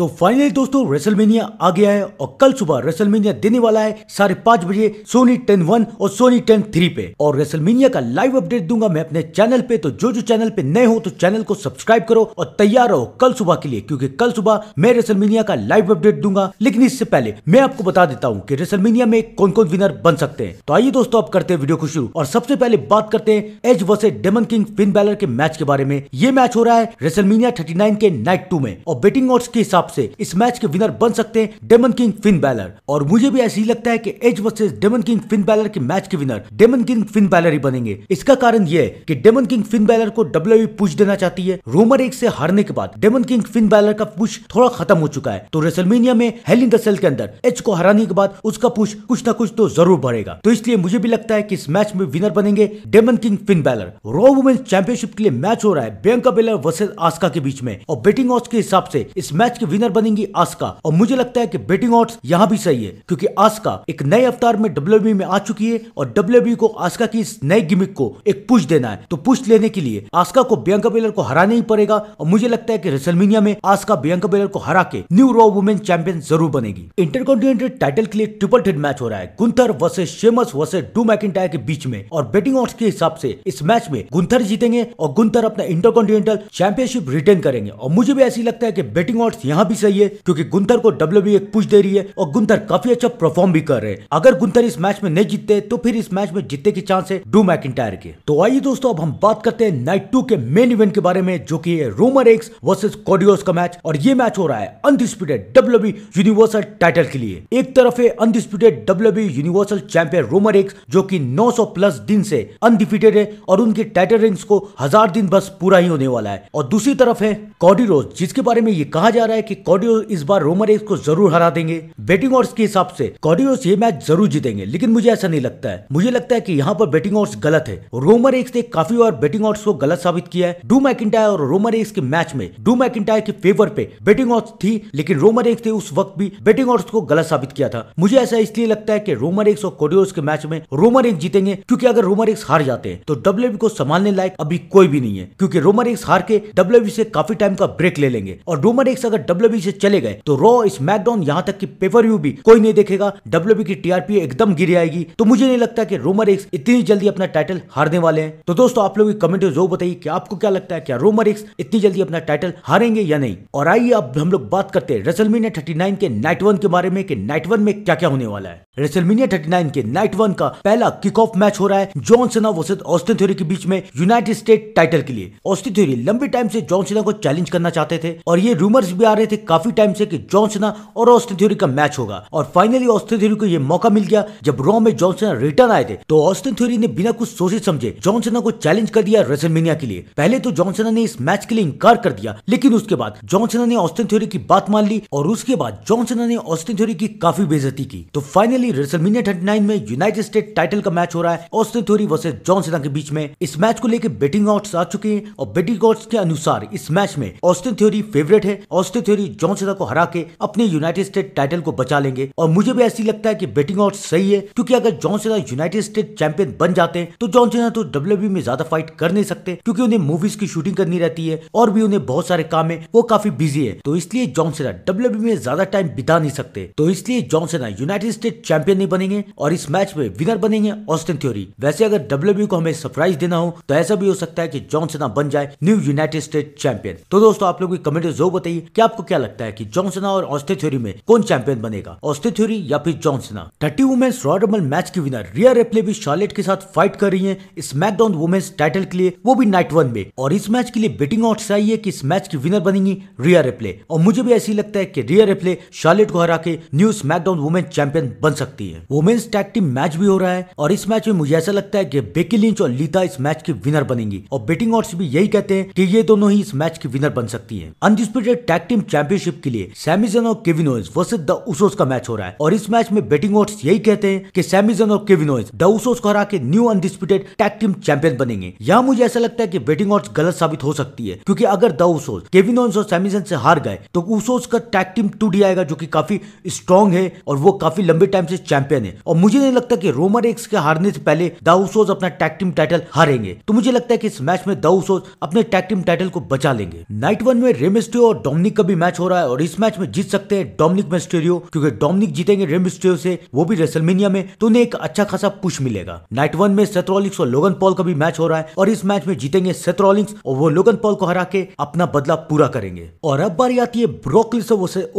तो फाइनली दोस्तों रेसलमेनिया आ गया है और कल सुबह रेसलमेनिया देने वाला है साढ़े पांच बजे सोनी टेन वन और सोनी टेन थ्री पे और रेसलमेनिया का लाइव अपडेट दूंगा मैं अपने चैनल पे तो जो जो चैनल पे नए हो तो चैनल को सब्सक्राइब करो और तैयार रहो कल सुबह के लिए क्योंकि कल सुबह मैं रेसलमेनिया का लाइव अपडेट दूंगा लेकिन इससे पहले मैं आपको बता देता हूँ की रेसलमेनिया में कौन कौन विनर बन सकते हैं तो आइए दोस्तों आप करते हैं वीडियो को शुरू और सबसे पहले बात करते हैं Edge versus Demon King Finn Balor के मैच के बारे में ये मैच हो रहा है रेसलमेनिया थर्टी के नाइट टू में और बेटिंग ऑर्ड्स के हिसाब से इस मैच के विनर बन सकते हैं डेमन किंग फिन बैलर और मुझे भी ऐसे ही लगता है कि Edge versus Demon King Finn Balor के मैच के winner Demon King Finn Balor ही बनेंगे इसका कारण यह है कि डेमन किंग फिन बैलर को डब्ल्यू e पुश देना चाहती है रोमर एक से हारने के बाद डेमन किंग फिन बैलर का पुश थोड़ा खत्म हो चुका है तो रेसलमेनिया में हेल इन द सेल के अंदर एच को हराने के बाद उसका पुश कुछ ना कुछ तो जरूर बढ़ेगा तो इसलिए मुझे भी लगता है कि इस मैच में विनर बनेंगे Demon King Finn Balor Raw women championship के लिए मैच हो रहा है बियंका बेलर वर्सेज आस्का के बीच में और बेटिंग ऑस के हिसाब से इस मैच के विनर विनर बनेंगी आस्का और मुझे लगता है कि बेटिंग ऑट्स यहाँ भी सही है क्योंकि आस्का एक नए अवतार में डब्ल्यू में आ चुकी है और डब्ल्यू को आस्का की इस नए गिमिक को एक पुश देना है तो पुश लेने के लिए आस्का को बियंका बेलर को हराना ही पड़ेगा और मुझे लगता है की रेसलमीनिया में आस्का बियंका बेलर को हरा के न्यू रॉ वुमेन चैंपियन जरूर बनेगी इंटरकॉन्टिनेंटल टाइटल के लिए ट्रिपल थ्रेड मैच हो रहा है Gunther versus Sheamus versus Drew McIntyre के बीच में और बेटिंग ऑट्स के हिसाब से इस मैच में गुंथर जीतेंगे और गुंथर अपना इंटरकॉन्टिनेंटल चैंपियनशिप रिटेन करेंगे और मुझे भी ऐसी लगता है कि बेटिंग ऑट्स यहाँ यहाँ भी सही है क्योंकि गुंतर को डब्ल्यू एक पुश दे रही है और गुंतर काफी अच्छा परफॉर्म भी कर रहे हैं अगर गुंतर इस मैच में नहीं जीतते तो फिर इस मैच में जीतने की चांस है डू मैकिटायर के तो आइए दोस्तों अब हम बात करते हैं नाइट टू के मेन इवेंट के बारे में जो की है रोमर एक्स वर्सेज कॉडियोस का मैच और ये मैच हो रहा है अनडिस्प्यूटेड डब्ल्यू यूनिवर्सल टाइटल के लिए एक तरफ है undisputed W universal champion Roman Reigns जो की 900 प्लस दिन से अनडिफिटेड है और उनके टाइटल रिंग्स को हजार दिन बस पूरा ही होने वाला है और दूसरी तरफ है कॉडी रोज जिसके बारे में ये कहा जा रहा है कि कॉडियोस इस बार रोमरेस को जरूर हरा देंगे बैटिंग और के हिसाब से कॉडियोस ये मैच जरूर जीतेंगे लेकिन मुझे ऐसा नहीं लगता है मुझे लगता है कि यहाँ पर बैटिंग ऑर्ड्स गलत है रोमर एक्स ने काफी बार बैटिंग ऑर्ड्स को गलत साबित किया है डू मैकिटायर और रोमर एक्स के मैच में डू मैकिटायर के फेवर पे बैटिंग ऑर्ड्स थी लेकिन रोमर एक्स ने उस वक्त भी बैटिंग ऑर्ड्स को गलत साबित किया था मुझे ऐसा इसलिए लगता है की रोमर एक्स और कोडियोस के मैच में रोमर एक्स जीतेंगे क्योंकि अगर रोमर एक्स हार जाते हैं तो डब्ल्यू को संभालने लायक अभी कोई भी नहीं है क्योंकि रोमर एक्स हार के डब्ल्यू से काफी टाइम का ब्रेक ले लेंगे और रोमर एक्स अगर डब्ल्यू से चले गए तो रॉ इस मैकडाउन यहाँ तक की पेपर व्यू भी कोई नहीं देखेगा डब्ल्यू की टीआरपी एकदम गिर आएगी तो मुझे नहीं लगता की रोमर एक्स इतनी जल्दी अपना टाइटल हारने वाले हैं तो दोस्तों आप लोग कमेंट में जो बताइए की आपको क्या लगता है क्या रोमर एक्स इतनी जल्दी अपना टाइटल हारेंगे या नहीं और आइए अब हम लोग बात करते हैं रेसलमीनिया थर्टी के नाइट वन के बारे में नाइट वन में क्या क्या होने वाला है रेसलमीनिया 39 के नाइट वन का पहला किक ऑफ मैच हो रहा है जॉन सेना वर्सेज ऑस्टिन थ्योरी के बीच में यूनाइटेड स्टेट टाइटल के लिए ऑस्टिन थ्योरी लंबे टाइम से जॉन सेना को चैलेंज करना चाहते थे और ये रूमर्स भी आ रहे थे काफी टाइम से कि जॉनसना और ऑस्टिन थ्योरी का मैच होगा और फाइनली ऑस्टिन थ्योरी को यह मौका मिल गया जब रॉ में जॉनसना रिटर्न आए थे तो ऑस्टिन थ्योरी ने बिना कुछ सोचे समझे जॉनसना को चैलेंज कर दिया रेसलमेनिया के लिए पहले तो जॉनसना ने इस मैच के लिए इनकार कर दिया लेकिन उसके बाद जॉनसना ने ऑस्टिन थ्योरी की बात मान ली और उसके बाद जॉनसना ने ऑस्टिन थ्योरी की काफी बेजती की तो फाइनली रेसलमेनिया थर्टी में यूनाइटेड स्टेट टाइटल का मैच हो रहा है ऑस्टिन थ्योरी वर्सेज जॉनसना के बीच में इस मैच को लेकर बेटिंग ऑट्स आ चुके हैं और बेटिंग ऑट्स के अनुसार इस मैच में ऑस्टिन थ्योरी फेवरेट है ऑस्टिन थ्योरी जेरी जॉनसन को हरा के अपने यूनाइटेड स्टेट टाइटल को बचा लेंगे और मुझे भी ऐसी लगता है कि बेटिंग आउट सही है क्योंकि अगर जॉनसन यूनाइटेड स्टेट चैंपियन बन जाते हैं तो जॉनसन तो डब्ल्यू में ज्यादा फाइट कर नहीं सकते क्योंकि उन्हें मूवीज की शूटिंग करनी रहती है और भी उन्हें बहुत सारे काम है वो काफी बिजी है तो इसलिए जॉनसन डब्ल्यू में ज्यादा टाइम बिता नहीं सकते तो इसलिए जॉनसन यूनाइटेड स्टेट चैंपियन नहीं बनेंगे और इस मैच में विनर बनेंगे ऑस्टिन थ्योरी वैसे अगर डब्ल्यू को हमें सरप्राइज देना हो तो ऐसा भी हो सकता है कि जॉनसन बन जाए न्यू यूनाइटेड स्टेट चैंपियन तो दोस्तों आप लोग कमेंट जरूर बताइए कि आपको क्या लगता है कि जॉन्सना और ऑस्टे थ्योरी में कौन चैंपियन बनेगा ऑस्टे थ्योरी या फिर जॉन्सना thirty women's Royal Rumble match की विनर रिया रेपले भी शार्लेट के साथ फाइट कर रही है इस मैकडाउन वुमेन्स टाइटल के लिए वो भी नाइट वन में और इस मैच के लिए बेटिंग ऑट चाहिए की इस मैच की विनर बनेंगी रिया रेपले और मुझे भी ऐसी लगता है की रिया रेपले शार्लेट को हरा के न्यू स्मैकडाउन वुमेन्स चैंपियन बन सकती है वुमेन्स टैग टीम मैच भी हो रहा है और इस मैच में मुझे ऐसा लगता है की बेकी लिंच और लीता इस मैच की विनर बनेंगी और बेटिंग ऑट्स भी यही कहते हैं की ये दोनों ही इस मैच की विनर बन सकती है अनडिस्प्यूटेड टैग टीम चैंपियनशिप के लिए सैमिजन और केविनोइ वर्सेज द उसोस का मैच हो रहा है और इस मैच में बेटिंग ऑट्स यही कहते हैं कि सैमिजन और केविनोइज द उसोस को हरा के new undisputed tag team champion बनेंगे यहाँ मुझे ऐसा लगता है की बेटिंग ऑट्स गलत साबित हो सकती है क्योंकि अगर द उसोस केविनोइज और सैमिजन से हार गए तो उसोस का टैग टीम टूट जाएगा जो की काफी स्ट्रॉन्ग है और वो काफी लंबे टाइम से चैंपियन है और मुझे नहीं लगता की रोमर एक्स के हारने से पहले उसोस अपना टैग टीम टाइटल हारेंगे तो मुझे लगता है कि इस मैच में दाउसोज अपने टैग टीम टाइटल को बचा लेंगे नाइट वन में रेमेस्टो और डोमिनिक का भी मैच मैच हो रहा है और इस मैच में जीत सकते हैं डोमिनिक मिस्टेरियो क्योंकि डोमिनिक जीतेंगे रेम मिस्टेरियो से वो भी रेसलमेनिया में तो उन्हें एक अच्छा खासा पुश मिलेगा नाइट वन में सेथरोलिक्स और लोगन पॉल का भी मैच हो रहा है और इस मैच में जीतेंगे सेथरोलिक्स और वो लोगन पॉल को हरा के अपना बदला पूरा करेंगे और अब बारी आती है ब्रोकलिस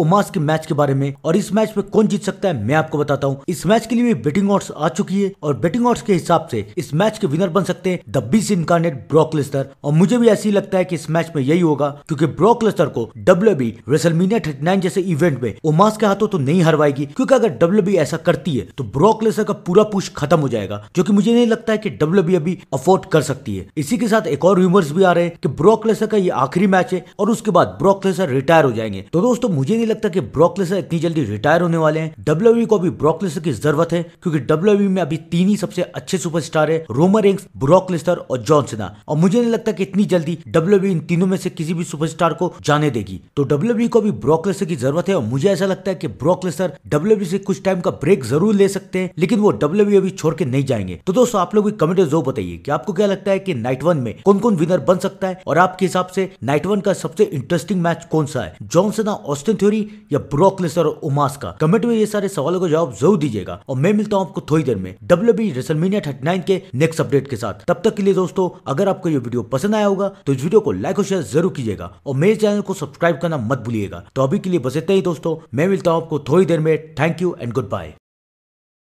ओमास के मैच के बारे में और इस मैच में कौन जीत सकता है मैं आपको बताता हूँ इस मैच के लिए भी बेटिंग ऑर्ड्स आ चुकी है और बेटिंग ऑर्ड्स के हिसाब से इस मैच के विनर बन सकते हैं द बीस इनकारनेट ब्रोकलिस्टर और मुझे भी ऐसे ही लगता है कि इस मैच में यही होगा क्योंकि ब्रोकलिस्टर को डब्ल्यू भी रेसलमीनिया थर्टी जैसे इवेंट में ओमास के हाथों तो नहीं हरवाएगी क्योंकि अगर डब्ल्यू ऐसा करती है तो ब्रॉक लेसर का पूरा पुश खत्म हो जाएगा जो कि मुझे नहीं लगता है कि डब्ल्यू अभी अफोर्ड कर सकती है इसी के साथ एक और रूमर्स भी आ रहे हैं कि ब्रॉक लेसर का ये आखिरी मैच है और उसके बाद ब्रॉक लेसर रिटायर हो जाएंगे तो दोस्तों मुझे नहीं लगता कि ब्रॉक लेसर इतनी जल्दी रिटायर होने वाले हैं डब्ल्यू को अभी ब्रॉक लेसर की जरूरत है क्योंकि डब्ल्यू में अभी तीन ही सबसे अच्छे सुपरस्टार है रोमर एंग्स ब्रॉक लेसर और जॉन सिना और मुझे नहीं लगता कि इतनी जल्दी डब्ल्यू इन तीनों में से किसी भी सुपरस्टार को जाने देगी तो डब्ल्यू को भी ब्रोकलेसर की जरूरत है और मुझे ऐसा लगता है कि ब्रोकलेसर डब्ल्यू से कुछ टाइम का ब्रेक जरूर ले सकते हैं लेकिन वो डब्ल्यू अभी छोड़ के नहीं जाएंगे तो दोस्तों आप लोग भी कमेंट जो बताइए कि आपको क्या लगता है कि नाइट वन में कौन कौन विनर बन सकता है और आपके हिसाब से नाइट वन का सबसे इंटरेस्टिंग मैच कौन सा है जॉनसना ऑस्टिन थ्योरी या ब्रोकलेसर और उमास का कमेंट में ये सारे सवालों का जवाब जरूर दीजिएगा और मैं मिलता हूँ आपको थोड़ी देर में डब्ल्यू बी रेसलमीनिया थर्टी के नेक्स्ट अपडेट के साथ तब तक के लिए दोस्तों अगर आपको ये वीडियो पसंद आया होगा तो इस वीडियो को लाइक और शेयर जरूर कीजिएगा और मेरे चैनल को सब्सक्राइब करना मत भूलिएगा तो अभी के लिए बस इतना ही दोस्तों मैं मिलता हूं आपको थोड़ी देर में thank you and good bye